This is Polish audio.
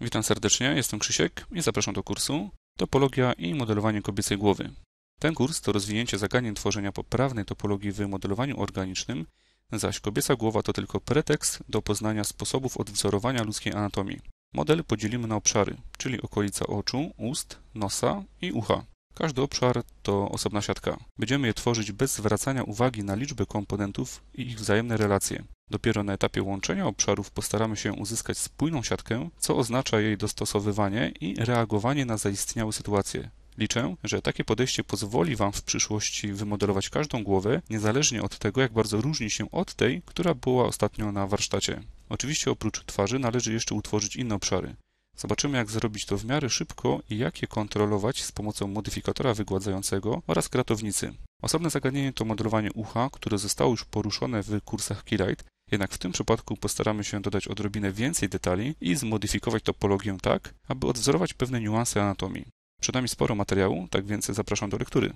Witam serdecznie, jestem Krzysiek i zapraszam do kursu Topologia i modelowanie kobiecej głowy. Ten kurs to rozwinięcie zagadnień tworzenia poprawnej topologii w modelowaniu organicznym, zaś kobieca głowa to tylko pretekst do poznania sposobów odwzorowania ludzkiej anatomii. Model podzielimy na obszary, czyli okolica oczu, ust, nosa i ucha. Każdy obszar to osobna siatka. Będziemy je tworzyć bez zwracania uwagi na liczbę komponentów i ich wzajemne relacje. Dopiero na etapie łączenia obszarów postaramy się uzyskać spójną siatkę, co oznacza jej dostosowywanie i reagowanie na zaistniałe sytuacje. Liczę, że takie podejście pozwoli Wam w przyszłości wymodelować każdą głowę, niezależnie od tego, jak bardzo różni się od tej, która była ostatnio na warsztacie. Oczywiście oprócz twarzy należy jeszcze utworzyć inne obszary. Zobaczymy jak zrobić to w miarę szybko i jak je kontrolować z pomocą modyfikatora wygładzającego oraz kratownicy. Osobne zagadnienie to modelowanie ucha, które zostało już poruszone w kursach Keylight, jednak w tym przypadku postaramy się dodać odrobinę więcej detali i zmodyfikować topologię tak, aby odwzorować pewne niuanse anatomii. Przed nami sporo materiału, tak więc zapraszam do lektury.